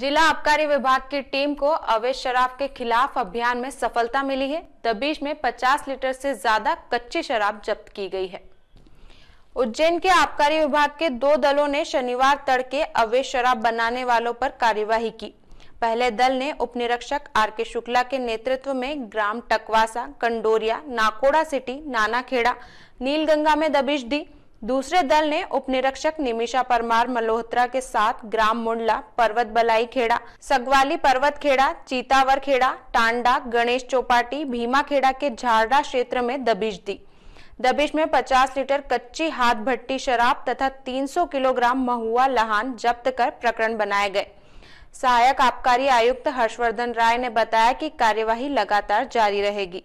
जिला आबकारी विभाग की टीम को अवैध शराब के खिलाफ अभियान में सफलता मिली है दबीश में 50 लीटर से ज्यादा कच्ची शराब जब्त की गई है उज्जैन के आबकारी विभाग के दो दलों ने शनिवार तड़के अवैध शराब बनाने वालों पर कार्यवाही की पहले दल ने उपनिरीक्षक आर के शुक्ला के नेतृत्व में ग्राम टकवासा कंडोरिया नाकोड़ा सिटी नानाखेड़ा नीलगंगा में दबिश दी दूसरे दल ने उपनिरीक्षक निमिषा परमार मल्होत्रा के साथ ग्राम मुंडला पर्वत बलाई खेड़ा सगवाली पर्वत खेड़ा चीतावर खेड़ा टांडा गणेश चौपाटी भीमा खेड़ा के झारडा क्षेत्र में दबिश दी दबिश में 50 लीटर कच्ची हाथ भट्टी शराब तथा 300 किलोग्राम महुआ लहान जब्त कर प्रकरण बनाए गए सहायक आबकारी आयुक्त हर्षवर्धन राय ने बताया कि कार्यवाही लगातार जारी रहेगी